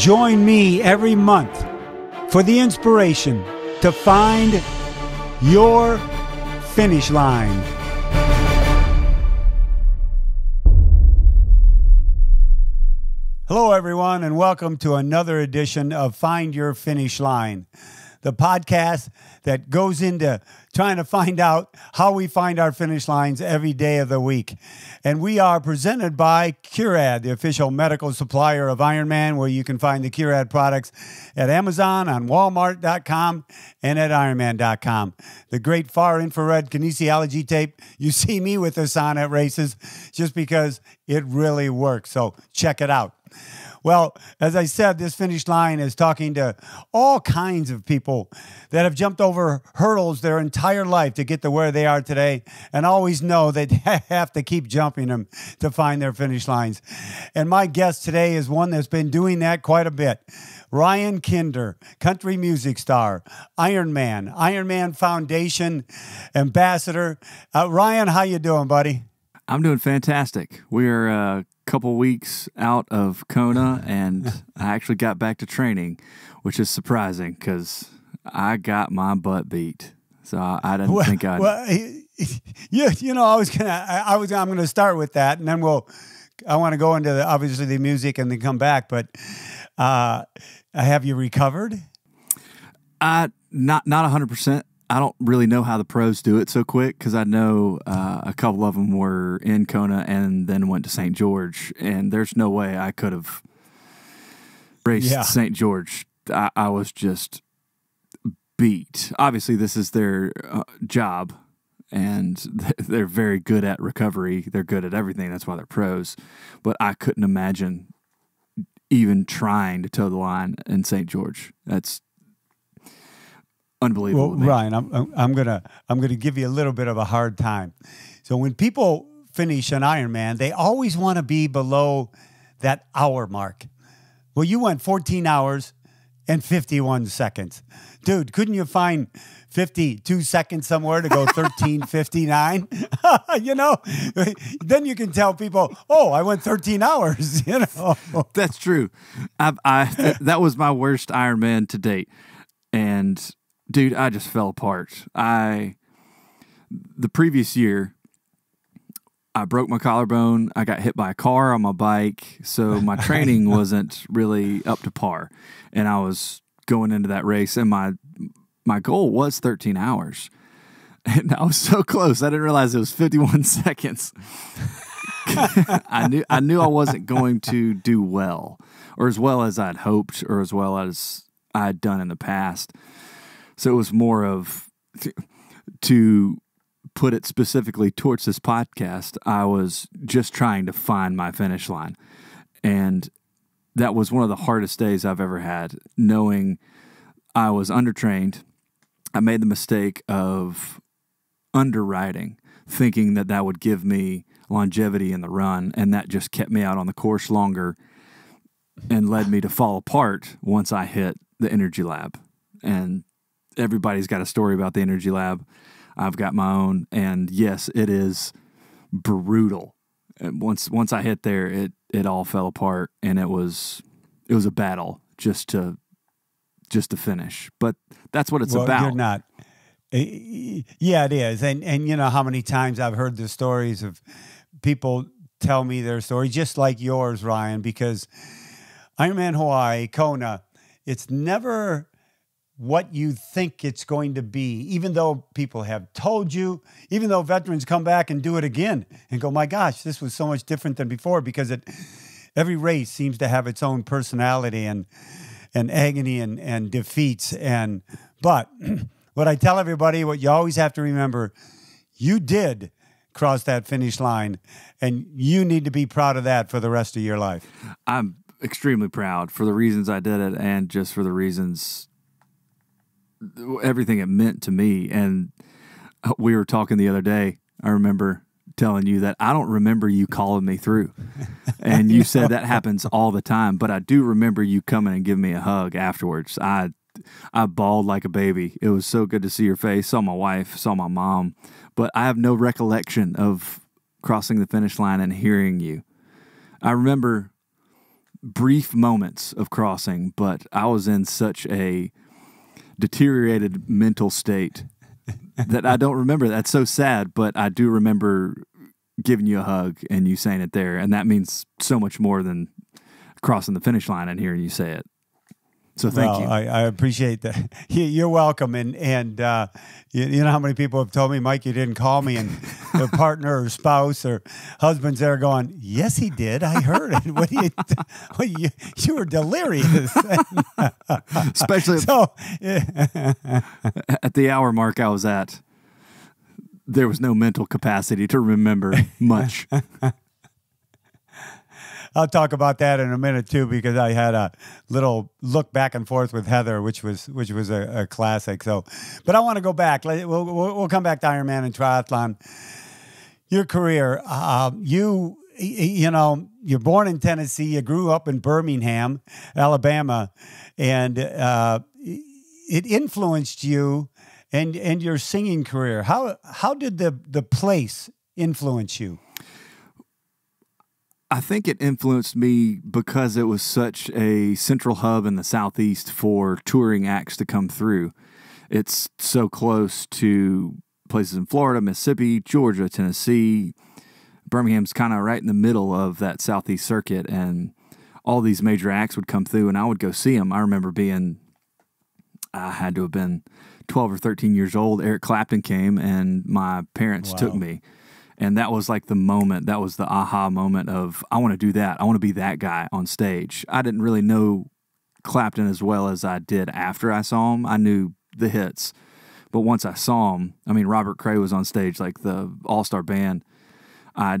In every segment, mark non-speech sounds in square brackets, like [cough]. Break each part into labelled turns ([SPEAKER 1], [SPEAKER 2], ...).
[SPEAKER 1] Join me every month for the inspiration to find your finish line. Hello, everyone, and welcome to another edition of Find Your Finish Line the podcast that goes into trying to find out how we find our finish lines every day of the week. And we are presented by Curad, the official medical supplier of Ironman, where you can find the Curad products at Amazon, on Walmart.com, and at Ironman.com. The great far infrared kinesiology tape, you see me with this on at races just because it really works. So check it out. Well, as I said, this finish line is talking to all kinds of people that have jumped over hurdles their entire life to get to where they are today and always know they [laughs] have to keep jumping them to find their finish lines. And my guest today is one that's been doing that quite a bit. Ryan Kinder, country music star, Iron Man, Iron Man Foundation ambassador. Uh, Ryan, how you doing, buddy?
[SPEAKER 2] I'm doing fantastic. We're uh, couple weeks out of Kona and I actually got back to training, which is surprising because I got my butt beat. So I, I didn't well, think I'd. Well,
[SPEAKER 1] [laughs] you, you know, I was gonna, I, was, I'm gonna start with that, and then we'll, I want to go into the, obviously the music and then come back. But uh, have you recovered?
[SPEAKER 2] Uh, not not hundred percent. I don't really know how the pros do it so quick because I know uh, a couple of them were in Kona and then went to St. George, and there's no way I could have raced yeah. St. George. I, I, was just beat. Obviously, this is their uh, job, and th [laughs] they're very good at recovery. They're good at everything. That's why they're pros. But I couldn't imagine even trying to toe the line in St. George. That's unbelievable. Well, Ryan, I'm, I'm gonna I'm gonna give you a
[SPEAKER 1] little bit of a hard time. So when people finish an Ironman, they always want to be below that hour mark. Well, you went 14 hours and 51 seconds, dude. Couldn't you find 52 seconds somewhere to go 1359 [laughs] [laughs] you know then you can tell people oh i went 13
[SPEAKER 2] hours [laughs] you know that's true I, I that was my worst ironman to date and dude, I just fell apart. I the previous year I broke my collarbone. I got hit by a car on my bike, so my [laughs] training wasn't really up to par. And I was going into that race and my my goal was 13 hours. [laughs] And I was so close. I didn't realize it was 51 [laughs] seconds. I knew I knew I wasn't going to do well or as well as I'd hoped or as well as I'd done in the past. So it was more of to put it specifically towards this podcast, I was just trying to find my finish line. And that was one of the hardest days I've ever had, knowing I was undertrained. I made the mistake of underwriting, thinking that that would give me longevity in the run. And that just kept me out on the course longer and led me to fall apart once I hit the energy lab. And everybody's got a story about the energy lab. I've got my own, and yes, it is brutal. Once once I hit there, it it all fell apart, and it was it was a battle just to just to finish. But that's what it's well, about. You're
[SPEAKER 1] not. Eh, eh, yeah, it is, and and you know how many times I've heard the stories of people tell me their story, just like yours, Ryan, because Ironman Hawaii, Kona, it's never what you think it's going to be, even though people have told you, even though veterans come back and do it again and go, my gosh, this was so much different than before because it, every race seems to have its own personality and, and agony and, and defeats. And, but [clears throat] what I tell everybody, what you always have to remember, you did cross that finish line and you need to be proud of that for
[SPEAKER 2] the rest of your life. I'm extremely proud for the reasons I did it and just for the reasons everything it meant to me. And uh, we were talking the other day. I remember telling you that I don't remember you calling me through. [laughs] And you said that happens all the time, but I do remember you coming and giving me a hug afterwards. I I bawled like a baby. It was so good to see your face. Saw my wife, saw my mom, but I have no recollection of crossing the finish line and hearing you. I remember brief moments of crossing, but I was in such a deteriorated mental state that I don't remember. That's so sad, but I do remember giving you a hug and you saying it there. And that means so much more than crossing the finish line and hearing you say it. So thank well, you. I, I,
[SPEAKER 1] appreciate that. [laughs] You're welcome. And and uh, you, you, know how many people have told me, Mike, you didn't call me, and [laughs] their partner or spouse or husband's there going, Yes, he did. I heard it. [laughs] What do you? What you, you were delirious. Especially so,
[SPEAKER 2] at the hour mark I was at, there was no mental capacity to remember much.
[SPEAKER 1] I'll talk about that in a minute too, because I had a little look back and forth with Heather, which was which was a, a classic. So, but I want to go back. We'll, we'll, we'll come back to Ironman and triathlon. Your career, uh, you you know, you're born in Tennessee. You grew up in Birmingham, Alabama, and uh, it influenced you and and your singing career. How how did the the place influence you?
[SPEAKER 2] I think it influenced me because it was such a central hub in the Southeast for touring acts to come through. It's so close to places in Florida, Mississippi, Georgia, Tennessee. Birmingham's kind of right in the middle of that Southeast circuit, and all these major acts would come through, and I would go see them. I remember being, I had to have been 12 or 13 years old. Eric Clapton came, and my parents wow. took me and that was like the moment, that was the aha moment of, I want to do that. I want to be that guy on stage. I didn't really know Clapton as well as I did after I saw him. I knew the hits. But once I saw him, I mean, Robert Cray was on stage, like the all star band. I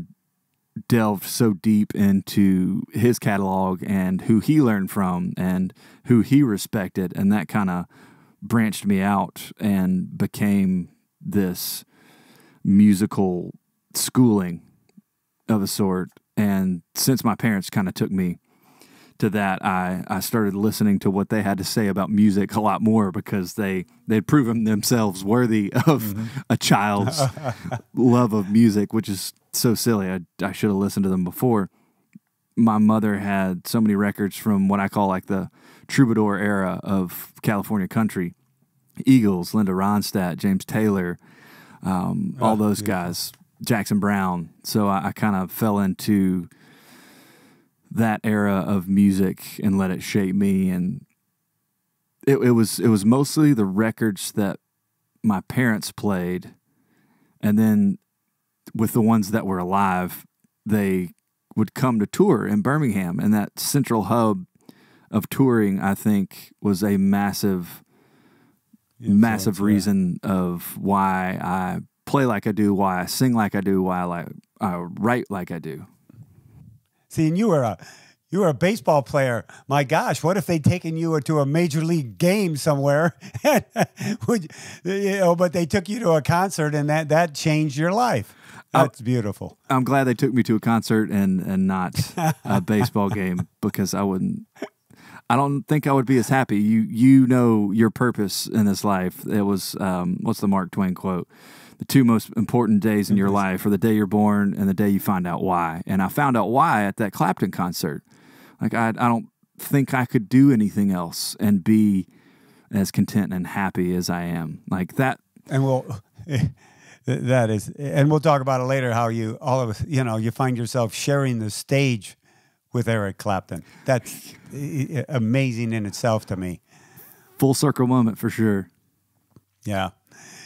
[SPEAKER 2] delved so deep into his catalog and who he learned from and who he respected. And that kind of branched me out and became this musical schooling of a sort. And since my parents kind of took me to that, I, I started listening to what they had to say about music a lot more because they they'd proven themselves worthy of mm -hmm. a child's [laughs] love of music, which is so silly. I, I should have listened to them before. My mother had so many records from what I call like the troubadour era of California country Eagles, Linda Ronstadt, James Taylor, um, oh, all those yeah. guys Jackson Brown. So I, I kind of fell into that era of music and let it shape me. And it, it was it was mostly the records that my parents played, and then with the ones that were alive, they would come to tour in Birmingham, and that central hub of touring, I think, was a massive, massive reason yeah. of why I play like I do, why I sing like I do, why I like I write like I do. See, and
[SPEAKER 1] you were a you were a baseball player. My gosh, what if they'd taken you to a major league game somewhere? [laughs] Would, you know, but they took you to a concert, and that that changed your life.
[SPEAKER 2] That's beautiful. I'm glad they took me to a concert and and not a [laughs] baseball game because I wouldn't. I don't think I would be as happy. You you know your purpose in this life. It was um, what's the Mark Twain quote? the two most important days in your life are the day you're born and the day you find out why. And I found out why at that Clapton concert. Like I, I don't think I could do anything else and be as content and happy as I am. Like that. And well, [laughs] that
[SPEAKER 1] is, and we'll talk about it later. How you all of us, you know, you find yourself sharing the stage with Eric Clapton. That's amazing in itself to me.
[SPEAKER 2] Full circle moment for sure.
[SPEAKER 1] Yeah.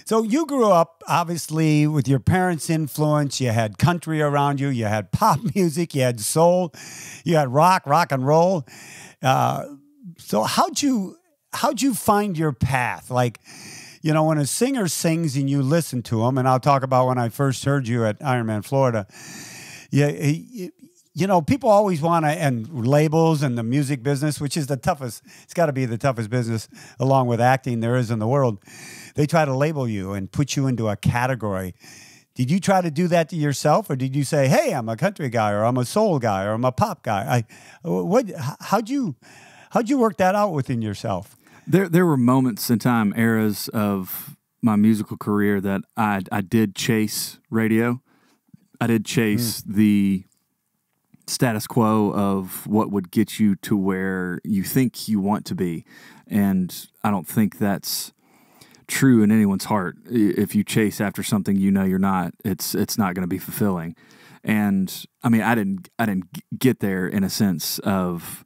[SPEAKER 1] So you grew up obviously with your parents' influence. You had country around you. You had [laughs] pop music. You had soul. You had rock, rock and roll. Uh, so how'd you how'd you find your path? Like, you know, when a singer sings and you listen to them, and I'll talk about when I first heard you at Ironman Florida. Yeah, you know, people always want to, and labels and the music business, which is the toughest, it's got to be the toughest business along with acting there is in the world they try to label you and put you into a category. Did you try to do that to yourself, or did you say, "Hey, I'm a country guy, or I'm a soul guy, or I'm a pop guy"? I, what? How'd you, how'd you work that out within yourself?
[SPEAKER 2] There, there were moments in time, eras of my musical career that I, I did chase radio. I did chase mm. the status quo of what would get you to where you think you want to be. And I don't think that's true in anyone's heart. If you chase after something you know you're not, it's it's not going to be fulfilling. And I mean, I didn't I didn't get there in a sense of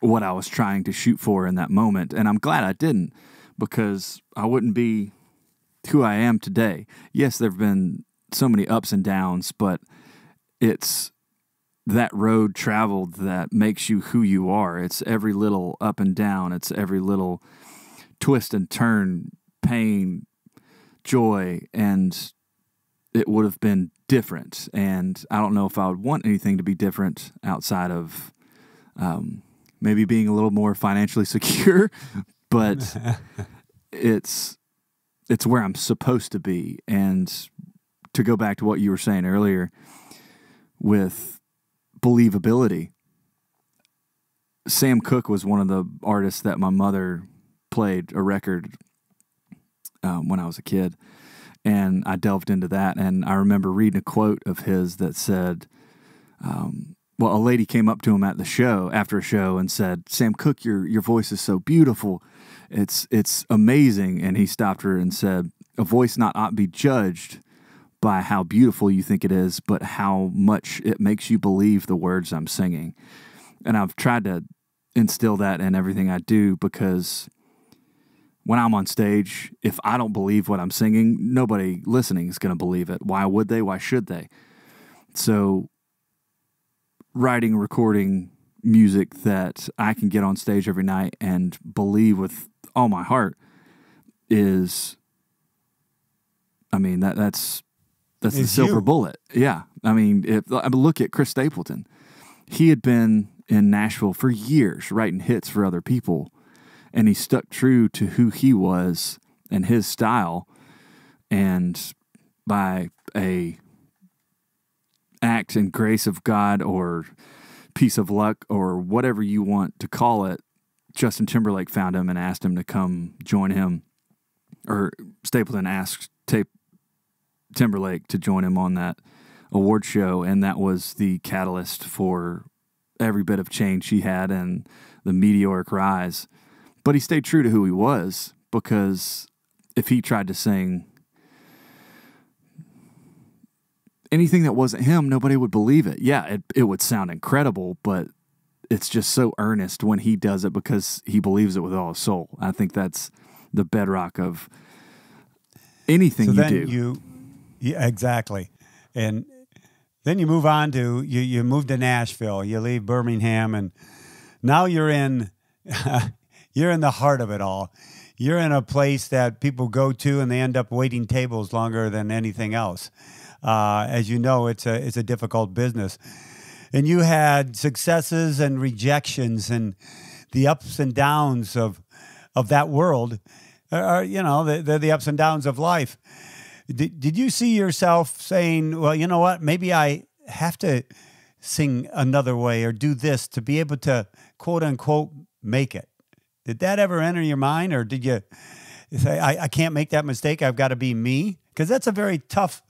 [SPEAKER 2] what I was trying to shoot for in that moment, and I'm glad I didn't because I wouldn't be who I am today. Yes, there've been so many ups and downs, but it's that road traveled that makes you who you are. It's every little up and down, it's every little twist and turn pain, joy, and it would have been different. And I don't know if I would want anything to be different outside of um, maybe being a little more financially [laughs] secure, but [laughs] it's it's where I'm supposed to be. And to go back to what you were saying earlier with believability, Sam Cooke was one of the artists that my mother played a record um, when I was a kid. And I delved into that. And I remember reading a quote of his that said, um, well, a lady came up to him at the show after a show and said, "Sam Cook, your your voice is so beautiful, it's it's amazing." And he stopped her and said, "A voice not ought be judged by how beautiful you think it is, but how much it makes you believe the words I'm singing." And I've tried to instill that in everything I do because when I'm on stage, if I don't believe what I'm singing, nobody listening is going to believe it. Why would they? Why should they? So, writing, recording music that I can get on stage every night and believe with all my heart is, I mean, that that's that's the silver you. bullet. Yeah, I mean, if I look at Chris Stapleton, he had been in Nashville for years writing hits for other people and he stuck true to who he was and his style. And by a act and grace of God or piece of luck or whatever you want to call it, Justin Timberlake found him and asked him to come join him, or Stapleton asked Tape Timberlake to join him on that award show, and that was the catalyst for every bit of change he had and the meteoric rise. But he stayed true to who he was because if he tried to sing anything that wasn't him, nobody would believe it. Yeah, it, it would sound incredible, but it's just so earnest when he does it because he believes it with all his soul. I think that's the bedrock of anything so you then do.
[SPEAKER 1] You, yeah, exactly. And then you move on to you. You move to Nashville. You leave Birmingham, and now you're in [laughs] You're in the heart of it all. You're in a place that people go to and they end up waiting tables longer than anything else. Uh, as you know, it's a it's a difficult business, and you had successes and rejections and the ups and downs of of that world. Are, uh, uh, you know, they're the ups and downs of life. Did, did you see yourself saying, well, you know what, maybe I have to sing another way or do this to be able to quote unquote make it? Did that ever enter your mind, or did you say, I, I can't make that mistake? I've got to be me? Because that's a very tough,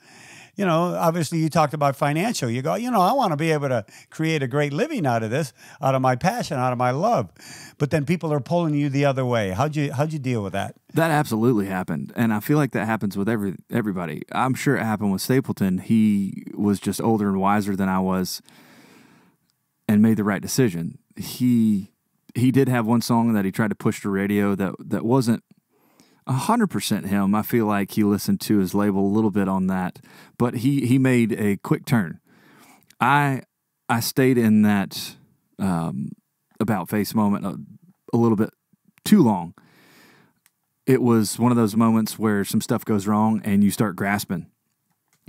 [SPEAKER 1] you know, obviously you talked about financial. You go, you know, I want to be able to create a great living out of this, out of my passion, out of my love. But then people are pulling you the other way. How'd you how'd you deal with that?
[SPEAKER 2] That absolutely happened. And I feel like that happens with every everybody. I'm sure it happened with Stapleton. He was just older and wiser than I was and made the right decision. He he did have one song that he tried to push to radio that that wasn't 100% him. I feel like he listened to his label a little bit on that, but he he made a quick turn. I I stayed in that um, about face moment a, a little bit too long. It was one of those moments where some stuff goes wrong and you start grasping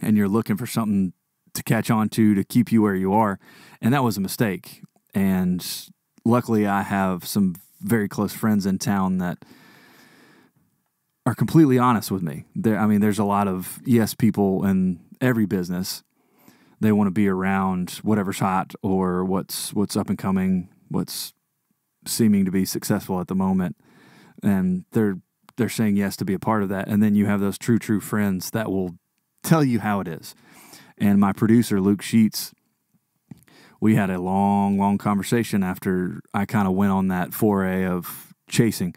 [SPEAKER 2] and you're looking for something to catch on to to keep you where you are. And that was a mistake. And luckily, I have some very close friends in town that are completely honest with me. There, I mean, there's a lot of yes people in every business. They want to be around whatever's hot or what's what's up and coming, what's seeming to be successful at the moment, and they're they're saying yes to be a part of that. And then you have those true true friends that will tell you how it is. And my producer Luke Sheets we had a long, long conversation after I kind of went on that foray of chasing.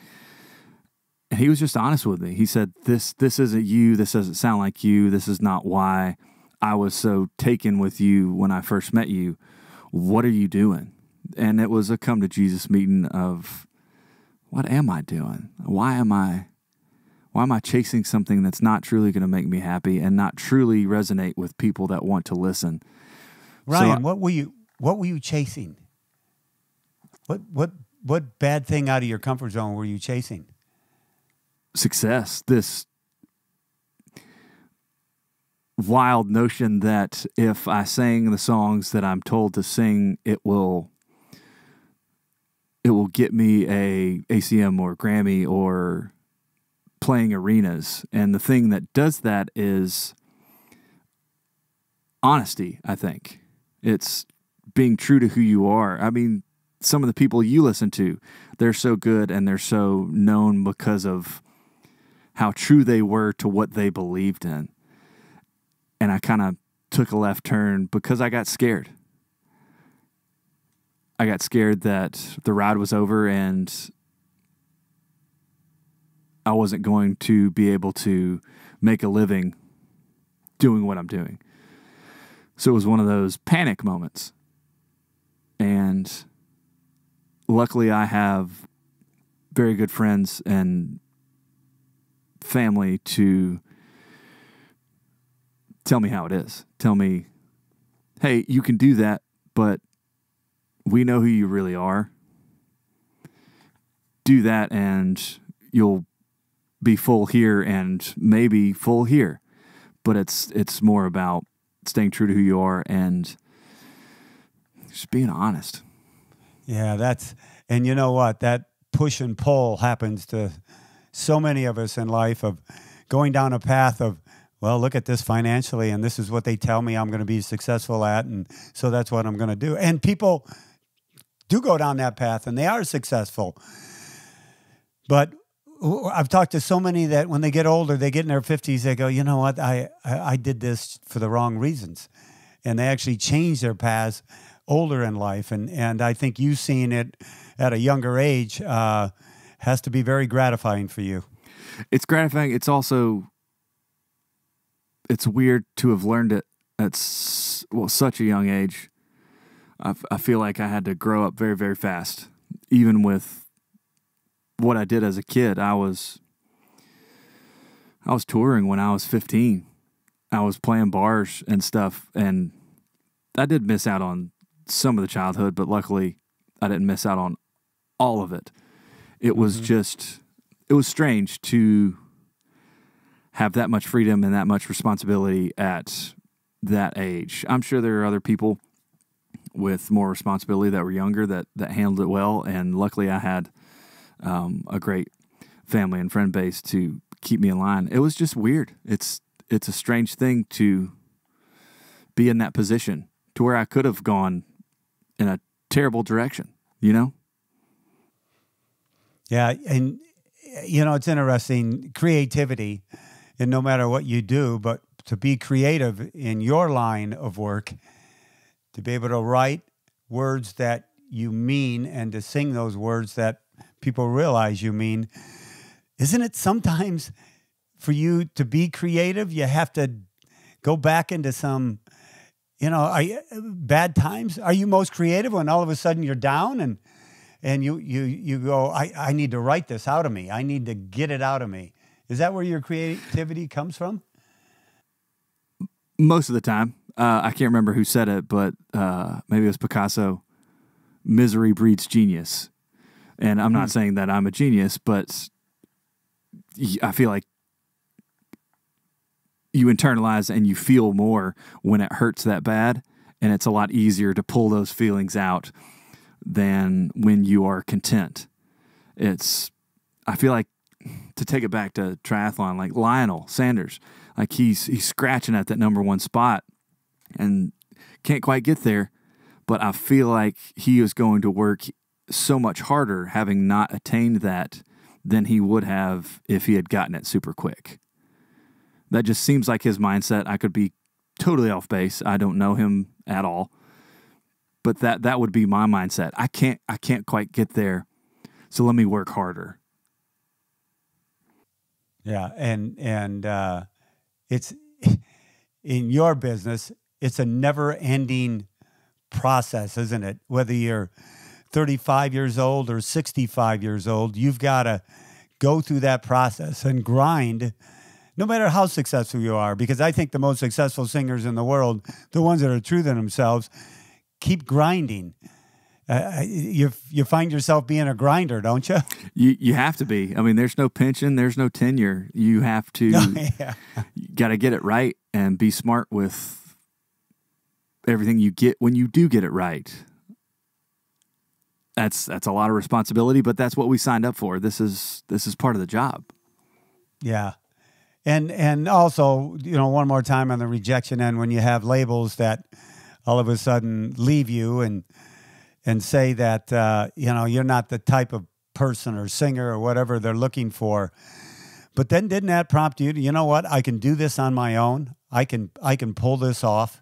[SPEAKER 2] And he was just honest with me. He said, This this isn't you, this doesn't sound like you, this is not why I was so taken with you when I first met you. What are you doing? And it was a come to Jesus meeting of what am I doing? Why am I why am I chasing something that's not truly going to make me happy and not truly resonate with people that want to listen? Ryan, so I,
[SPEAKER 1] what will you what were you chasing? What what what bad thing out of your comfort zone were you chasing?
[SPEAKER 2] Success. This wild notion that if I sang the songs that I'm told to sing, it will it will get me a ACM or Grammy or playing arenas. And the thing that does that is honesty, I think. It's being true to who you are. I mean, some of the people you listen to, they're so good and they're so known because of how true they were to what they believed in. And I kind of took a left turn because I got scared. I got scared that the ride was over and I wasn't going to be able to make a living doing what I'm doing. So it was one of those panic moments. And luckily, I have very good friends and family to tell me how it is. Tell me, hey, you can do that, but we know who you really are. Do that, and you'll be full here and maybe full here. But it's it's more about staying true to who you are and just being honest.
[SPEAKER 1] Yeah, that's and you know what? That push and pull happens to so many of us in life of going down a path of well, look at this financially, and this is what they tell me I'm going to be successful at, and so that's what I'm going to do. And people do go down that path, and they are successful. But I've talked to so many that when they get older, they get in their 50s, they go, you know what, I, I did this for the wrong reasons. And they actually change their paths older in life, and and I think you seeing it at a younger age uh, has to be very gratifying for
[SPEAKER 2] you. It's gratifying. It's also it's weird to have learned it at well such a young age. I, I feel like I had to grow up very very fast, even with what I did as a kid. I was I was touring when I was 15. I was playing bars and stuff, and I did miss out on some of the childhood, but luckily I didn't miss out on all of it. It was mm-hmm. just, it was strange to have that much freedom and that much responsibility at that age. I'm sure there are other people with more responsibility that were younger that that handled it well, and luckily I had um, a great family and friend base to keep me in line. It was just weird. It's it's a strange thing to be in that position to where I could have gone in a terrible direction, you know? Yeah. And, you know,
[SPEAKER 1] it's interesting creativity, and no matter what you do, but to be creative in your line of work, to be able to write words that you mean and to sing those words that people realize you mean, isn't it sometimes for you to be creative, you have to go back into some you know, are you, bad times? Are you most creative when all of a sudden you're down and and you you you go, I, I need to write this out of me. I need to get it out of me. Is that where your creativity comes from?
[SPEAKER 2] Most of the time, uh, I can't remember who said it, but uh, maybe it was Picasso. Misery breeds genius, and I'm not mm. saying that I'm a genius, but I feel like you internalize and you feel more when it hurts that bad. And it's a lot easier to pull those feelings out than when you are content. It's, I feel like to take it back to triathlon, like Lionel Sanders, like he's, he's scratching at that number one spot and can't quite get there. But I feel like he is going to work so much harder having not attained that than he would have if he had gotten it super quick. That just seems like his mindset. I could be totally off base. I don't know him at all. But that that would be my mindset. I can't I can't quite get there. So let me work harder.
[SPEAKER 1] Yeah, and and uh, it's [laughs] in your business, it's a never-ending process, isn't it? Whether you're 35 years old or 65 years old, you've got to go through that process and grind no matter how successful you are, because I think the most successful singers in the world, the ones that are true to themselves, keep grinding. Uh, uh you you find yourself being a grinder, don't you? [laughs]
[SPEAKER 2] You you have to be. I mean, there's no pension, there's no tenure. You have to. [laughs] Oh, yeah. [laughs] got to get it right and be smart with everything you get when you do get it right. That's that's a lot of responsibility, but that's what we signed up for. This is this is part of the job.
[SPEAKER 1] Yeah, and and also you know one more time on the rejection end when you have labels that all of a sudden leave you and and say that uh, you know you're not the type of person or singer or whatever they're looking for but then didn't that prompt you to, you know what i can do this on my own i can i can pull this off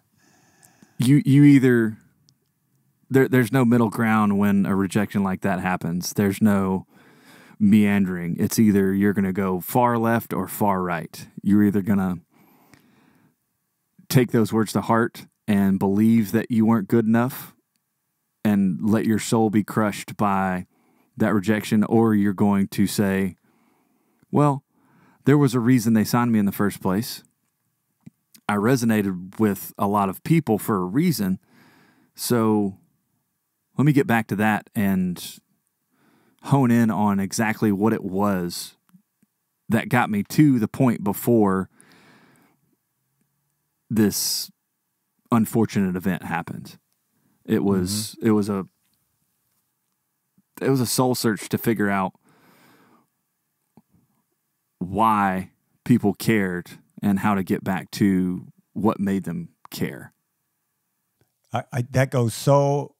[SPEAKER 2] you you either there, there's no middle ground when a rejection like that happens there's no meandering. It's either you're going to go far left or far right. You're either going to take those words to heart and believe that you weren't good enough and let your soul be crushed by that rejection, or you're going to say, Well, there was a reason they signed me in the first place. I resonated with a lot of people for a reason. So let me get back to that and hone in on exactly what it was that got me to the point before this unfortunate event happened. It mm-hmm. was mm-hmm. it was a it was a soul search to figure out why people cared and how to get back to what made them care.
[SPEAKER 1] I, I, that goes so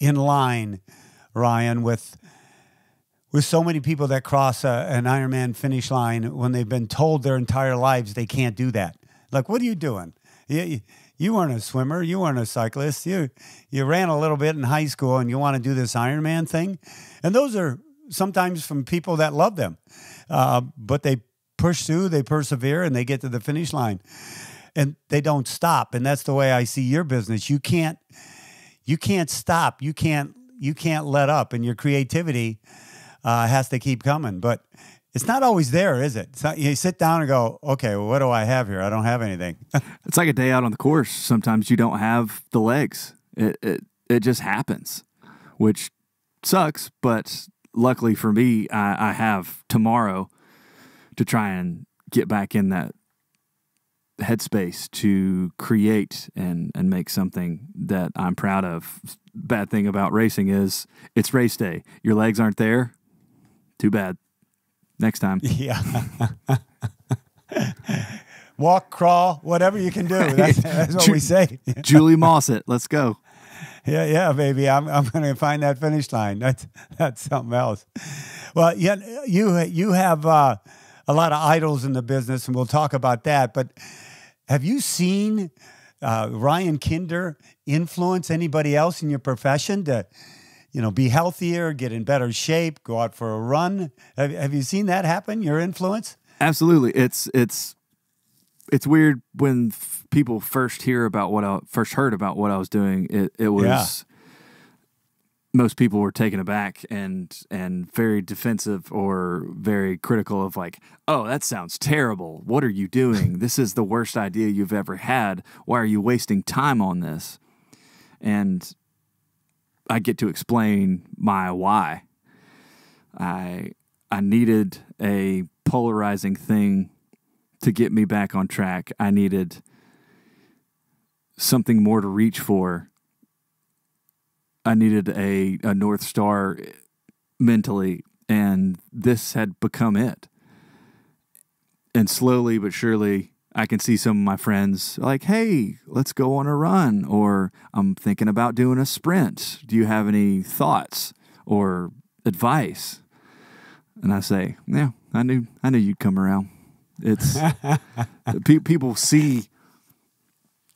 [SPEAKER 1] in line, Ryan, with with so many people that cross a, an Ironman finish line when they've been told their entire lives they can't do that. Like, what are you doing? You, you weren't a swimmer. You weren't a cyclist. You you ran a little bit in high school, and you want to do this Ironman thing. And those are sometimes from people that love them, uh, but they push through, they persevere, and they get to the finish line, and they don't stop. And that's the way I see your business. You can't you can't stop. You can't you can't let up, and your creativity uh, has to keep coming. But it's not always there, is it? Not, you sit down and go, okay, well, what do I have here? I don't have anything. [laughs]
[SPEAKER 2] it's like a day out on the course. Sometimes you don't have the legs. It it it just happens, which sucks. But luckily for me, I, I have tomorrow to try and get back in that headspace to create and and make something that I'm proud of. Bad thing about racing is it's race day. Your legs aren't there too bad. Next time. [laughs] Yeah.
[SPEAKER 1] Walk, crawl, whatever you can do. That's, that's what Ju- we say.
[SPEAKER 2] [laughs] Julie Moss Let's go.
[SPEAKER 1] Yeah, yeah, baby. I'm, I'm going to find that finish line. That's that's something else. Well, yeah, you you have uh, a lot of idols in the business, and we'll talk about that. But have you seen uh, Ryan Kinder influence anybody else in your profession to you know, be healthier, get in better shape, go out for a run. Have, have you seen that happen? Your influence?
[SPEAKER 2] Absolutely. It's it's it's weird when people first hear about what I first heard about what I was doing. It it was yeah. most people were taken aback and and very defensive or very critical of like, oh, that sounds terrible. What are you doing? [laughs] this is the worst idea you've ever had. Why are you wasting time on this? And I get to explain my why. I I needed a polarizing thing to get me back on track. I needed something more to reach for. I needed a, a North Star mentally, and this had become it. And slowly but surely, I can see some of my friends like, hey, let's go on a run, or I'm thinking about doing a sprint. Do you have any thoughts or advice? And I say, yeah, I knew, I knew you'd come around. It's [laughs] pe people see.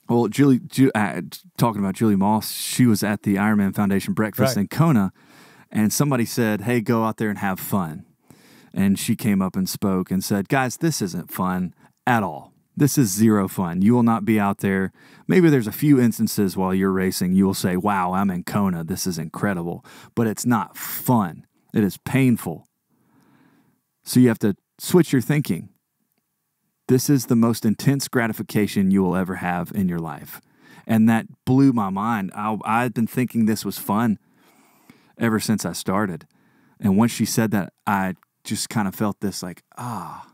[SPEAKER 2] Well, Julie, Ju uh, talking about Julie Moss, she was at the Ironman Foundation breakfast right. in Kona, and somebody said, hey, go out there and have fun. And she came up and spoke and said, guys, this isn't fun at all this is zero fun. You will not be out there. Maybe there's a few instances while you're racing, you will say, Wow, I'm in Kona. This is incredible. But it's not fun, it is painful. So you have to switch your thinking. This is the most intense gratification you will ever have in your life. And that blew my mind. I, had been thinking this was fun ever since I started. And once she said that, I just kind of felt this like, ah,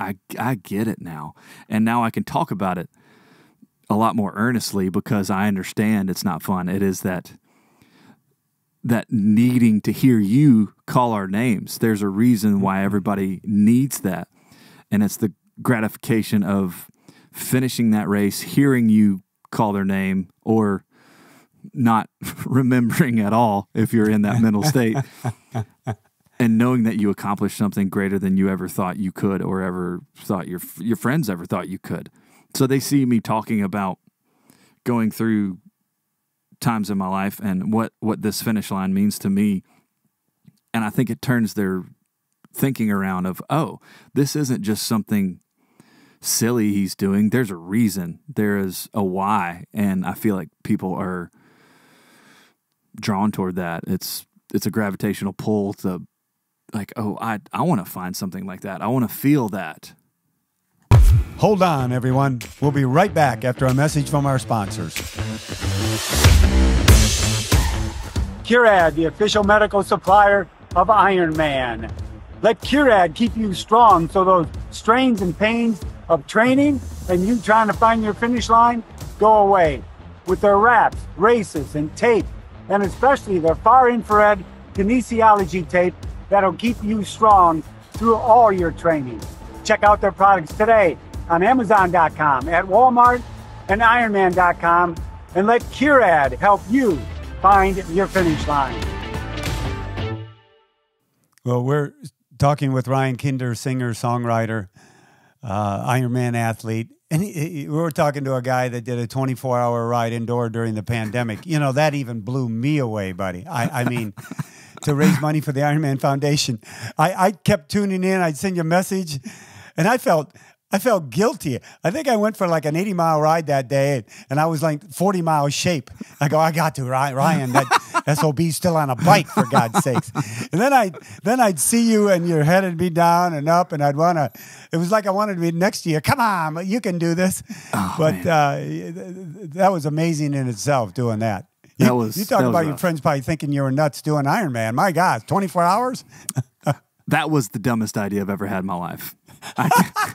[SPEAKER 2] I, I get it now. And now I can talk about it a lot more earnestly because I understand it's not fun. It is that that needing to hear you call our names. There's a reason why mm-hmm. everybody needs that. And it's the gratification of finishing that race, hearing you call their name or not [laughs] remembering at all if you're in that mental state. [laughs] and knowing that you accomplished something greater than you ever thought you could or ever thought your your friends ever thought you could. So they see me talking about going through times in my life and what what this finish line means to me. And I think it turns their thinking around of, "Oh, this isn't just something silly he's doing. There's a reason. There is a why." And I feel like people are drawn toward that. It's it's a gravitational pull to like, oh, I, I want to find something like that. I want to feel that. Hold on, everyone. We'll be right back
[SPEAKER 1] after a message from our sponsors. Curad, the official medical supplier of Iron Man. Let Curad keep you strong so those strains and pains of training and you trying to find your finish line go away. With their wraps, braces, and tape, and especially their far infrared kinesiology tape, that'll keep you strong through all your training. Check out their products today on Amazon.com, at Walmart, and Ironman.com, and let Curad help you find your finish line. Well, we're talking with Ryan Kinder, singer, songwriter, uh, Ironman athlete. And he, he, we were talking to a guy that did a 24 hour ride indoor during the pandemic. You know, that even blew me away, buddy. I, I mean, [laughs] to raise money for the Iron Man Foundation. I, I kept tuning in. I'd send you a message, and I felt I felt guilty. I think I went for like an 80 mile ride that day, and I was like 40 miles shape. I go, I got to Ryan. That SOB's still on a bike for God's sakes. And then I then I'd see you, and your head would be down and up, and I'd wanna. It was like I wanted to be next to you. Come on, you can do this. Oh, but uh, that was amazing in itself doing that. That you, was you talking about your friends probably thinking you were nuts doing Iron Man. My God, twenty four hours.
[SPEAKER 2] [laughs] that was the dumbest idea I've ever had in my life. I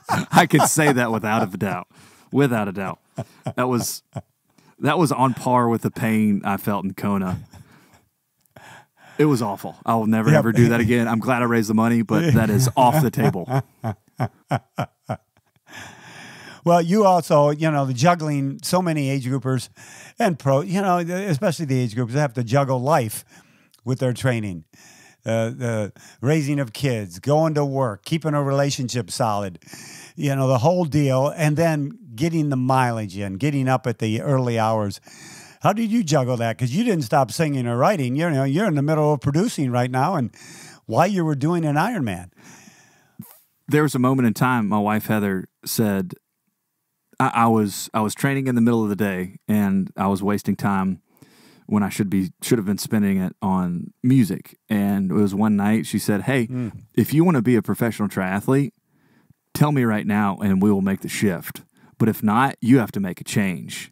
[SPEAKER 2] could, [laughs] I could say that without a doubt. Without a doubt, that was that was on par with the pain I felt in Kona. It was awful. I will never yep. ever do that again. I'm glad I raised the money, but that is off the table.
[SPEAKER 1] [laughs] Well, you also, you know, the juggling so many age groupers and pro, you know, especially the age groupers, have to juggle life with their training. Uh, the raising of kids, going to work, keeping a relationship solid, you know, the whole deal, and then getting the mileage in, getting up at the early hours. How did you juggle that? Because you didn't stop singing or writing. You know, you're in the middle of producing right now, and why you were doing an Ironman,
[SPEAKER 2] there was a moment in time my wife Heather said, I, I was I was training in the middle of the day, and I was wasting time when I should be should have been spending it on music. And it was one night she said, "Hey, mm. if you want to be a professional triathlete, tell me right now, and we will make the shift. But if not, you have to make a change."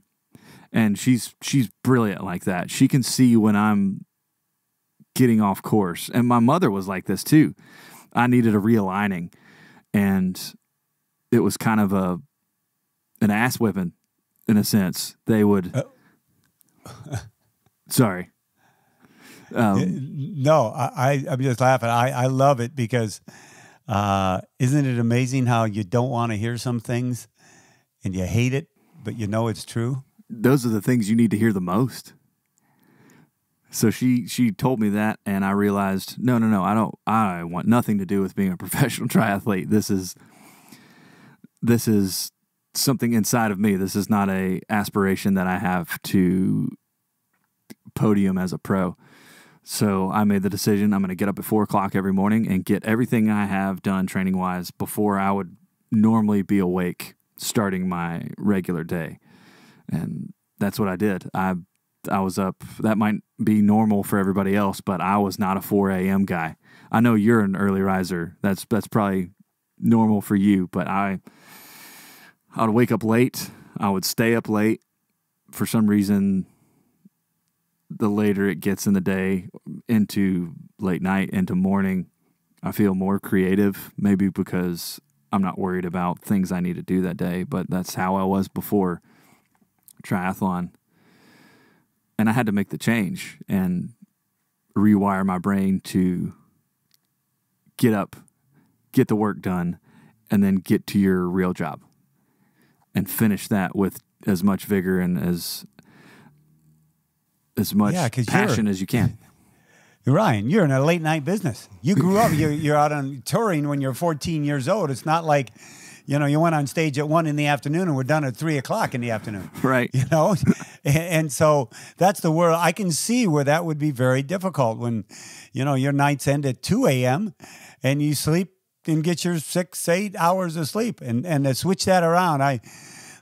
[SPEAKER 2] And she's she's brilliant like that. She can see when I'm getting off course. And my mother was like this too. I needed a realigning, and it was kind of a an ass whipping, in a sense. They would. Uh, [laughs] sorry. Um,
[SPEAKER 1] no, I, I am just laughing. I I love it because uh, isn't it amazing how you don't want to hear some things and you hate it, but you know
[SPEAKER 2] it's true. Those are the things you need to hear the most. So she she told me that, and I realized no no no I don't I want nothing to do with being a [laughs] professional triathlete. This is this is something inside of me. This is not a aspiration that I have to podium as a pro. So I made the decision I'm going to get up at four o'clock every morning and get everything I have done training wise before I would normally be awake starting my regular day. And that's what I did. I I was up. That might be normal for everybody else, but I was not a 4 a.m. guy. I know you're an early riser. That's that's probably normal for you, but I I would wake up late. I would stay up late. For some reason, the later it gets in the day into late night, into morning, I feel more creative, maybe because I'm not worried about things I need to do that day, but that's how I was before triathlon. And I had to make the change and rewire my brain to get up, get the work done, and then get to your real job and finish that with as much vigor and as as much yeah, passion as you can.
[SPEAKER 1] [laughs] Ryan, you're in a late night business. You grew up. You're, you're out on touring when you're 14 years old. It's not like, you know, you went on stage at one in the afternoon and we're done at three o'clock in the afternoon. [laughs] Right. You know, and, [laughs] and so that's the world. I can see where that would be very difficult when, you know, your nights end at 2 a.m. and you sleep and get your six, eight hours of sleep and, and to switch that around. I,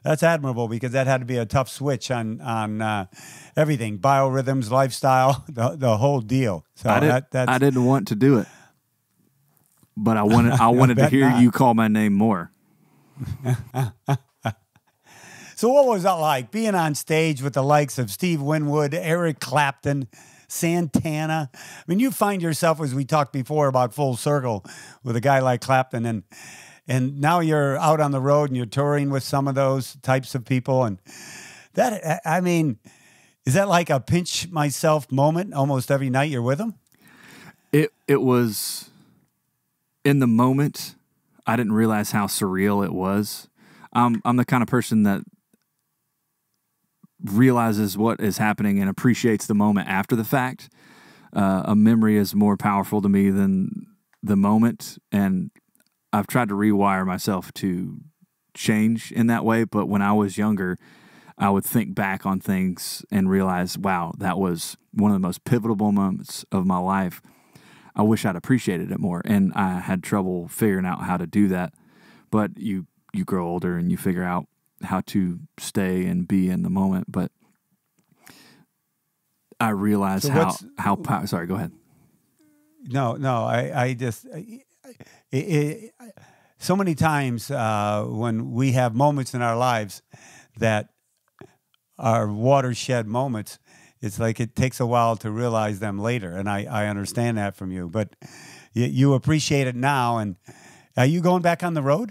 [SPEAKER 1] that's admirable because that had to be a tough switch on on uh, everything biorhythms lifestyle [laughs] the, the whole deal
[SPEAKER 2] so I, did, that, I didn't want to do it but i wanted i [laughs] wanted I to hear not. you call my name more [laughs]
[SPEAKER 1] so what was that like being on stage with the likes of steve winwood eric clapton Santana. I mean, you find yourself, as we talked before about full circle with a guy like Clapton, and and now you're out on the road and you're touring with some of those types of people, and that I mean, is that like a pinch myself moment almost every night you're with them?
[SPEAKER 2] It it was in the moment. I didn't realize how surreal it was. I'm I'm the kind of person that realizes what is happening and appreciates the moment after the fact. Uh, a memory is more powerful to me than the moment, and I've tried to rewire myself to change in that way. But when I was younger, I would think back on things and realize, wow, that was one of the most pivotal moments of my life. I wish I'd appreciated it more, and I had trouble figuring out how to do that. But you you grow older and you figure out how to stay and be in the moment. But I realize so how how sorry. Go ahead.
[SPEAKER 1] No, no. I I just I, it, so many times uh, when we have moments in our lives that are watershed moments. It's like it takes a while to realize them later, and I, I understand that from you. But you, you appreciate it now. And are you going back on the road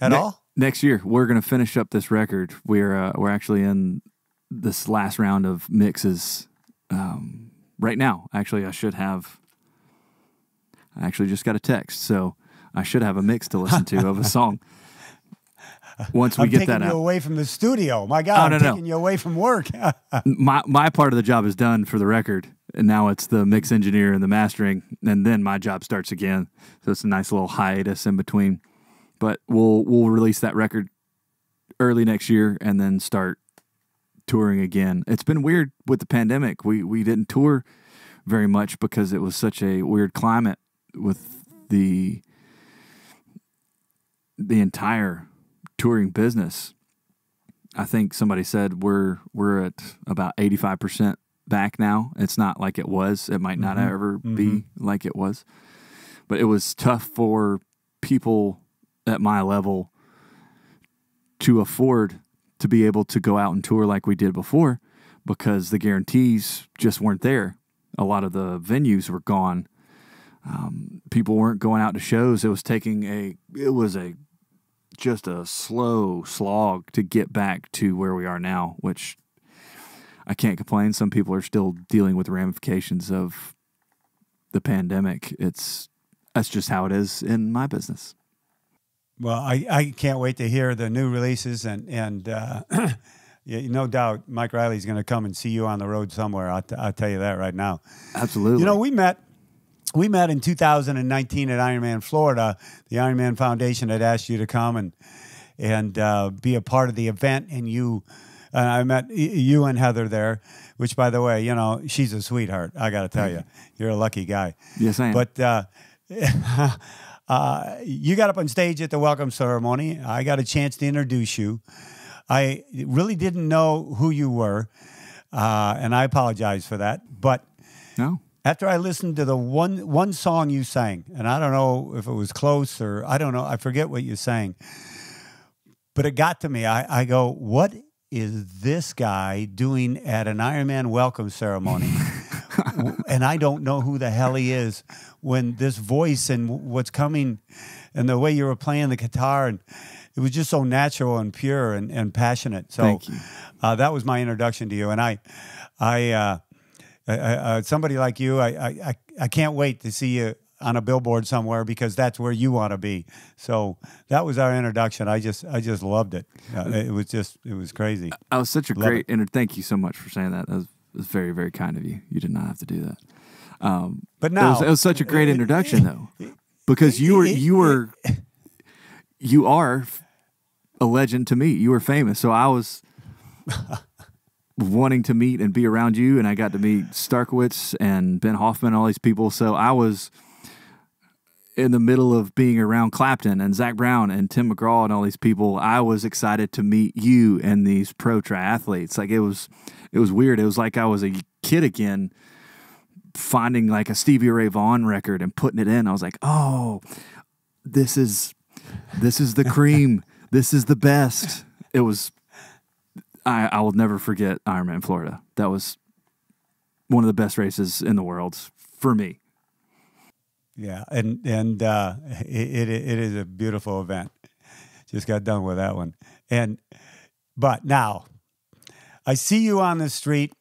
[SPEAKER 2] at ne all? next year we're going to finish up this record. We're uh, we're actually in this last round of mixes um, right now. Actually, I should have. I actually just got a text, so I should have a mix to listen to of a [laughs] song. Once we I'm get that out,
[SPEAKER 1] away from the studio. My God, oh, I'm no, taking no. you away from work.
[SPEAKER 2] [laughs] my my part of the job is done for the record, and now it's the mix engineer and the mastering, and then my job starts again. So it's a nice little hiatus in between. But we'll we'll release that record early next year and then start touring again. It's been weird with the pandemic. We we didn't tour very much because it was such a weird climate with the the entire touring business. I think somebody said we're we're at about 85% back now. It's not like it was. It might not mm-hmm. ever mm-hmm. be like it was. But it was tough for people at my level to afford to be able to go out and tour like we did before because the guarantees just weren't there. A lot of the venues were gone. Um, people weren't going out to shows. It was taking a, it was a, just a slow slog to get back to where we are now, which I can't complain. Some people are still dealing with ramifications of the pandemic. It's, that's just how it is in my business.
[SPEAKER 1] Well, I, I can't wait to hear the new releases and and uh, [clears throat] yeah, no doubt Mike Riley's going to come and see you on the road somewhere. I'll, t- I'll tell you that right now. Absolutely. You know, we met we met in 2019 at Ironman Florida. The Ironman Foundation had asked you to come and and uh, be a part of the event, and you and I met you and Heather there. Which, by the way, you know she's a sweetheart. I got to tell you, you're a lucky guy. Yes, I am. But uh, [laughs] Uh, you got up on stage at the welcome ceremony. I got a chance to introduce you. I really didn't know who you were, uh, and I apologize for that. But no. after I listened to the one one song you sang, and I don't know if it was close or I don't know, I forget what you sang, but it got to me. I, I go, what is this guy doing at an Ironman welcome ceremony? [laughs] and I don't know who the hell he is when this voice and what's coming and the way you were playing the guitar and it was just so natural and pure and, and passionate. So uh, that was my introduction to you. And I, I, uh, I, I uh, somebody like you, I, I, I can't wait to see you on a billboard somewhere because that's where you want to be. So that was our introduction. I just I just loved it. Uh, uh it was just it was crazy.
[SPEAKER 2] I was such a Love great. And thank you so much for saying that. That was, was, very very kind of you. You did not have to do that. Um, but now it was, it was such a great introduction though, because you were you were you are a legend to me. You were famous, so I was wanting to meet and be around you, and I got to meet Starkowitz and Ben Hoffman, all these people. So I was in the middle of being around Clapton and Zach Brown and Tim McGraw and all these people, I was excited to meet you and these pro triathletes. Like it was, it was weird. It was like I was a kid again, finding like a Stevie Ray Vaughan record and putting it in. I was like, oh, this is this is the cream. [laughs] this is the best. It was. I I will never forget Ironman Florida. That was one of the best races in the world for me.
[SPEAKER 1] Yeah, and and uh, it, it it is a beautiful event. Just got done with that one, and but now I see you on the street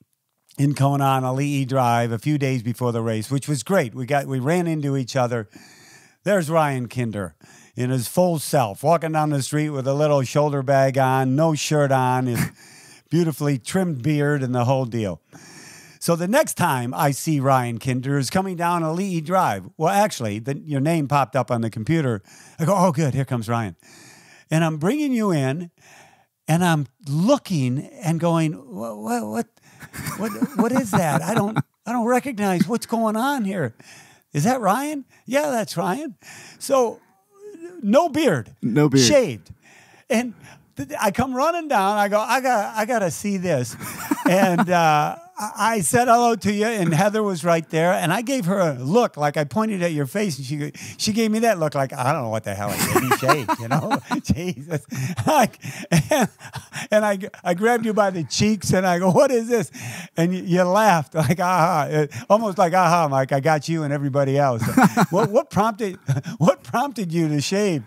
[SPEAKER 1] in Kona on Ali'i Drive a few days before the race, which was great. We got we ran into each other. There's Ryan Kinder in his full self, walking down the street with a little shoulder bag on, no shirt on, his [laughs] beautifully trimmed beard and the whole deal. So the next time I see Ryan Kinder is coming down Ali'i Drive. Well, actually, the, your name popped up on the computer. I go, oh, good, here comes Ryan. And I'm bringing you in, and I'm looking and going, what, what, what? What what is that? I don't I don't recognize what's going on here. Is that Ryan? Yeah, that's Ryan. So no beard. No beard. Shaved. And I come running down. I go, I got, I got to see this. and uh, I said hello to you, and Heather was right there, and I gave her a look, like I pointed at your face, and she she gave me that look, like I don't know what the hell I gave you, shake, you know, [laughs] Jesus. Like, and, and I I grabbed you by the cheeks, and I go, what is this? And you, you laughed, like aha, almost like aha, Mike, I got you and everybody else. [laughs] what what prompted what prompted you to shave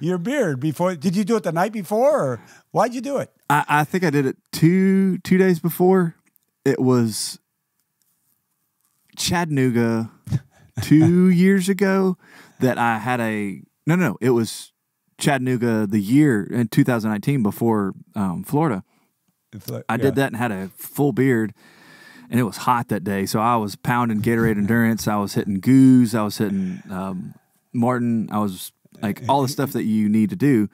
[SPEAKER 1] your beard before? Did you do it the night before, or why'd you do it?
[SPEAKER 2] I, I think I did it two two days before it was Chattanooga [laughs] two years ago that I had a no no it was Chattanooga the year in 2019 before um, Florida.
[SPEAKER 1] Like, I yeah. did that and had a
[SPEAKER 2] full beard, and it was hot that day. So I was pounding Gatorade [laughs] Endurance. I was hitting Goose. I was hitting um, Martin. I was like all the stuff that you need to do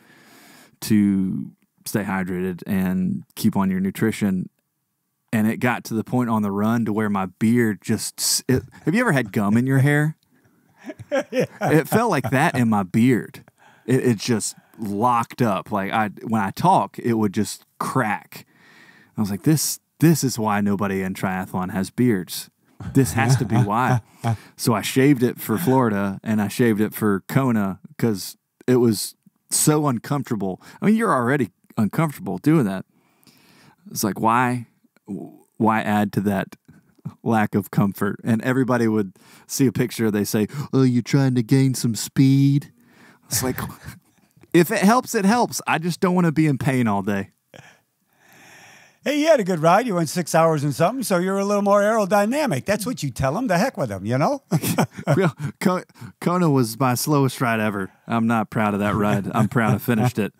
[SPEAKER 2] to stay hydrated and keep on your nutrition and it got to the point on the run to where my beard just. It, have you ever had gum in your hair? yeah. [laughs] It felt like that in my beard. It, it just locked up. Like I, when I talk, it would just crack. I was like, this, this is why nobody in triathlon has beards. This has to be why. [laughs] so I shaved it for Florida and I shaved it for Kona because it was so uncomfortable. I mean, you're already uncomfortable doing that. It's like, why? why add to that lack of comfort? And everybody would see a picture. They say, "Oh, you're trying to gain some speed." It's like, [laughs] if it helps, it helps. I just don't want to be in pain all day.
[SPEAKER 1] Hey, you had a good ride. You went six hours and something, so you're a little more aerodynamic. That's what you tell them. The heck with them, you know?
[SPEAKER 2] [laughs] [laughs] Kona was my slowest ride ever. I'm not proud of that ride. I'm proud I finished it.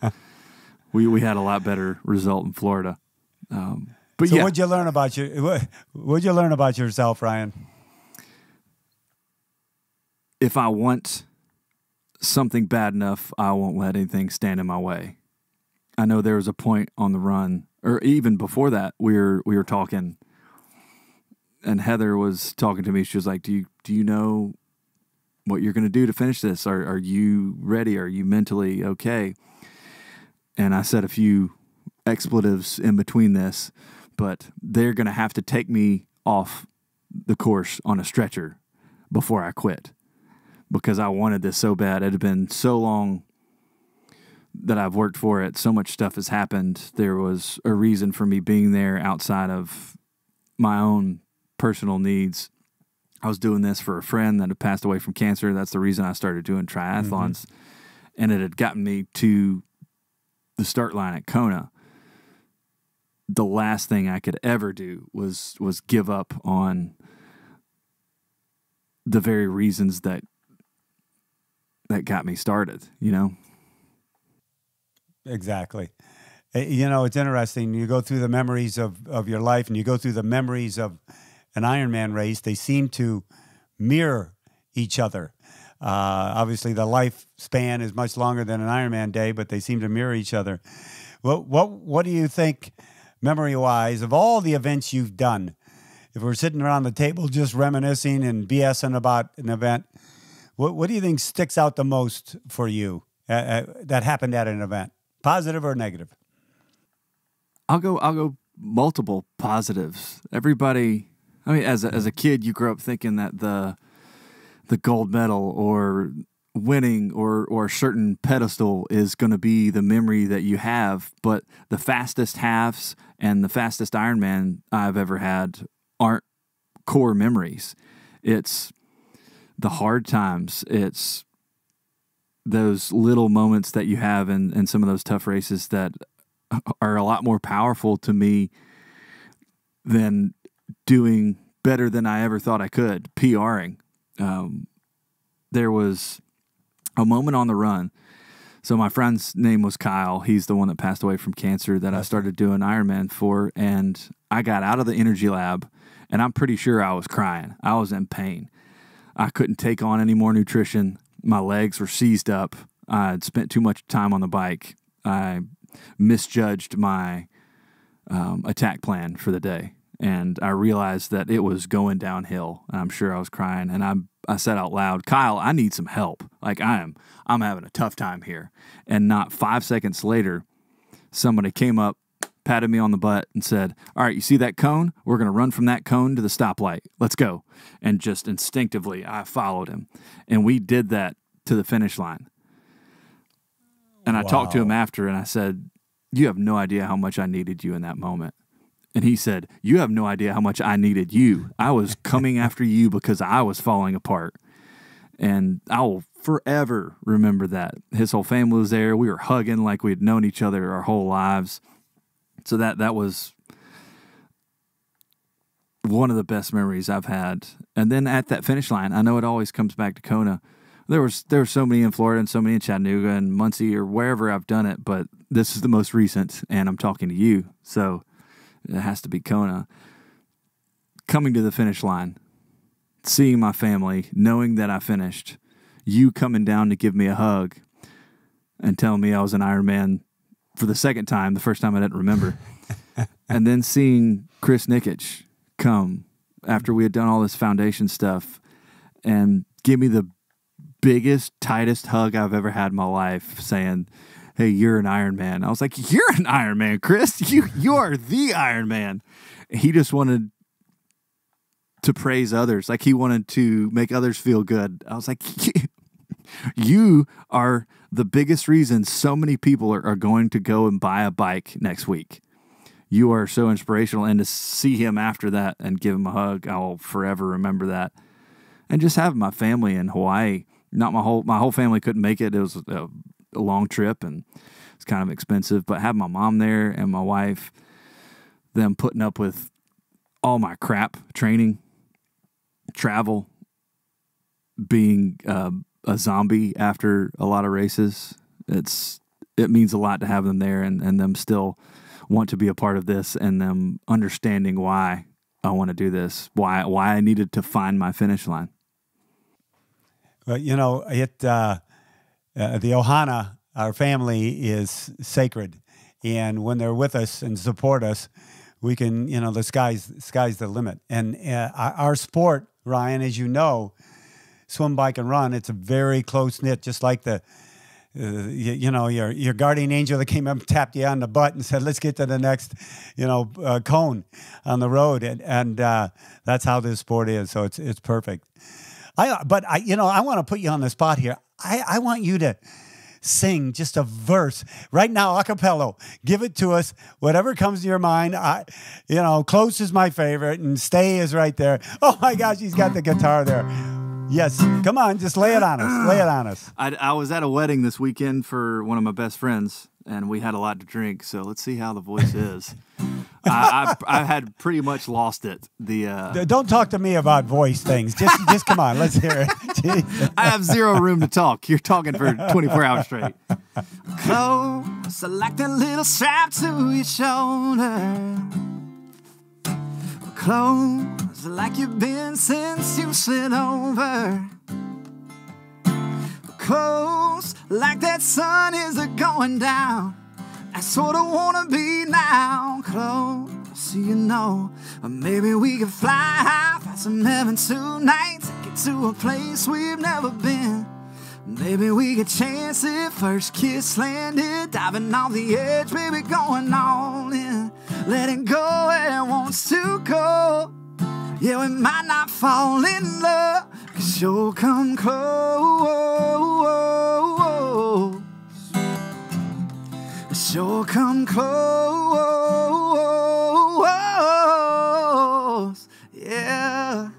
[SPEAKER 2] We, we had a lot better result in Florida. Um, but so yeah. what'd
[SPEAKER 1] you learn about you? What, what'd you learn about yourself, Ryan?
[SPEAKER 2] If I want something bad enough, I won't let anything stand in my way. I know there was a point on the run, or even before that, we were we were talking, and Heather was talking to me. She was like, "Do you do you know what you're going to do to finish this? Are are you ready? Are you mentally okay?" And I said a few expletives in between this, but they're going to have to take me off the course on a stretcher before I quit because I wanted this so bad. It had been so long that I've worked for it. So much stuff has happened. There was a reason for me being there outside of my own personal needs. I was doing this for a friend that had passed away from cancer. That's the reason I started doing triathlons. Mm -hmm. And it had gotten me to the start line at Kona the last thing I could ever do was was give up on the very reasons that that got me started, you know.
[SPEAKER 1] Exactly. Eh, you know, it's interesting. You go through the memories of, of your life and you go through the memories of an Ironman race, they seem to mirror each other. Uh, obviously, the lifespan is much longer than an Ironman day, but they seem to mirror each other. What, what, what do you think? memory wise, of all the events you've done? If we're sitting around the table just reminiscing and BSing about an event, what, what do you think sticks out the most for you uh, uh that happened at an event, positive or negative?
[SPEAKER 2] I'll go. I'll go multiple positives. Everybody, I mean, as a, as a kid, you grew up thinking that the the gold medal or winning or or a certain pedestal is going to be the memory that you have but the fastest halves and the fastest ironman i've ever had aren't core memories it's the hard times it's those little moments that you have in, in some of those tough races that are a lot more powerful to me than doing better than i ever thought i could pring um, there was a Moment on the Run. So my friend's name was Kyle. He's the one that passed away from cancer that I started doing Ironman for. And I got out of the energy lab and I'm pretty sure I was crying. I was in pain. I couldn't take on any more nutrition. My legs were seized up. I had spent too much time on the bike. I misjudged my um, attack plan for the day. And I realized that it was going downhill. And I'm sure I was crying. And I'm I said out loud, Kyle, I need some help. Like I am, I'm having a tough time here. And not five seconds later, somebody came up, patted me on the butt, and said, All right, you see that cone? We're going to run from that cone to the stoplight. Let's go. And just instinctively, I followed him. And we did that to the finish line. And I wow. talked to him after and I said, You have no idea how much I needed you in that moment. And he said, You have no idea how much I needed you. I was [laughs] coming after you because I was falling apart. And I will forever remember that. His whole family was there. We were hugging like we had known each other our whole lives. So that that was one of the best memories I've had. And then at that finish line, I know it always comes back to Kona. There was there were so many in Florida and so many in Chattanooga and Muncie or wherever I've done it, but this is the most recent and I'm talking to you. So it has to be Kona, coming to the finish line, seeing my family, knowing that I finished, you coming down to give me a hug and telling me I was an Iron Man for the second time, the first time I didn't remember. [laughs] and then seeing Chris Nikic come after we had done all this foundation stuff and give me the biggest, tightest hug I've ever had in my life, saying, hey, you're an Iron Man. I was like, you're an Iron Man, Chris. [laughs] You you are the Iron Man. He just wanted to praise others, like he wanted to make others feel good. I was like, [laughs] you are the biggest reason so many people are, are going to go and buy a bike next week. You are so inspirational, and to see him after that and give him a hug, I'll forever remember that. And just having my family in Hawaii not my whole my whole family couldn't make it. It was a a long trip and it's kind of expensive. But having my mom there and my wife, them putting up with all my crap, training, travel, being uh, a zombie after a lot of races, it's it means a lot to have them there and, and them still want to be a part of this and them understanding why I want to do this, why why I needed to find my finish line.
[SPEAKER 1] Well, you know, it uh, uh, the Ohana, our family, is sacred. And when they're with us and support us, we can, you know, the sky's, sky's the limit. And uh, our sport, Ryan, as you know, swim, bike, and run, it's a very close knit, just like the, uh, you, you, know your your guardian angel that came up and tapped you on the butt and said let's get to the next you know uh, cone on the road and and uh, that's how this sport is so it's it's perfect I but I you know I want to put you on the spot here I, I want you to sing just a verse right now, a cappella. Give it to us, whatever comes to your mind. I, you know, close is my favorite, and stay is right there. Oh my gosh, he's got the guitar there. Yes, come on, just lay it on us. Lay it on
[SPEAKER 2] us. I, I was at a wedding this weekend for one of my best friends, and we had a lot to drink. So let's see how the voice is. [laughs] I, I, I, had pretty much lost it. The uh,
[SPEAKER 1] don't talk to me about voice things. Just just come on, let's hear it. [laughs] I have zero room to talk. You're talking for 24 hours straight.
[SPEAKER 2] Close like a little strap to your shoulder. Close like you've been since you slid over close, like that sun is a going down. I sorta wanna be now close, so you know. Or maybe we could fly high, find some heaven tonight, take it to a place we've never been. Maybe we could chance it, first kiss landed, diving off the edge, baby, going all in, letting go where it wants to go. Yeah, we might not fall in love, cause you'll come close. sure come close. Yeah.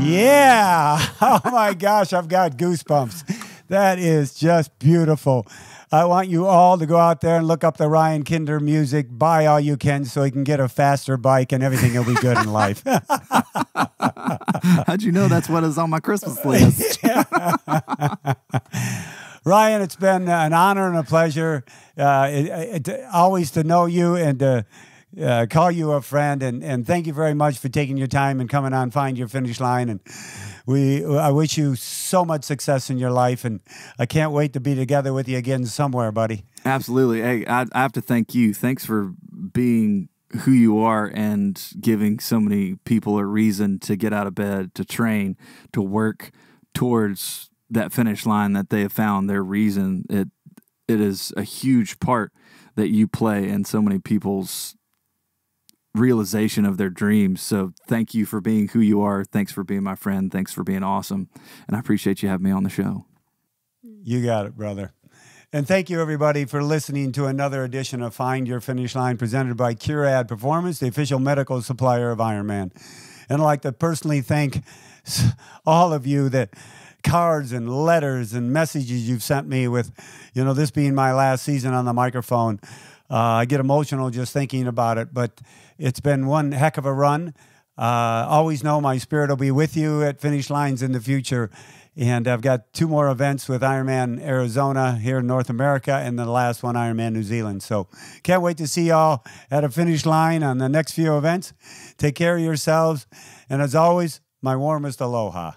[SPEAKER 2] Yeah.
[SPEAKER 1] [laughs] Oh my gosh, I've got goosebumps. That is just beautiful. I want you all to go out there and look up the Ryan Kinder music, buy all you can so he can get a faster bike and everything will be good in life. [laughs] How'd you know that's what is on my Christmas list? [laughs] Ryan, it's been uh, an honor and a pleasure. Uh, it, it, always to know you and to uh, uh, call you a friend. And, and thank you very much for taking your time and coming on Find Your Finish Line. And we I wish you so much success in your life. And I can't wait to be together with you again somewhere, buddy.
[SPEAKER 2] Absolutely. Hey, I, I have to thank you. Thanks for being who you are and giving so many people a reason to get out of bed, to train, to work towards that finish line that they have found their reason it it is a huge part that you play in so many people's realization of their dreams so thank you for being who you are thanks for being my friend thanks for being awesome and i appreciate you having me on the show
[SPEAKER 1] you got it brother and thank you, everybody, for listening to another edition of Find Your Finish Line presented by Curad Performance, the official medical supplier of Ironman. And I'd like to personally thank all of you that cards and letters and messages you've sent me with, you know, this being my last season on the microphone. Uh, I get emotional just thinking about it, but it's been one heck of a run. Uh, always know my spirit will be with you at finish lines in the future. And I've got two more events with Ironman Arizona here in North America, and the last one, Ironman New Zealand. So can't wait to see y'all at a finish line on the next few events. Take care of yourselves. And as always, my warmest aloha.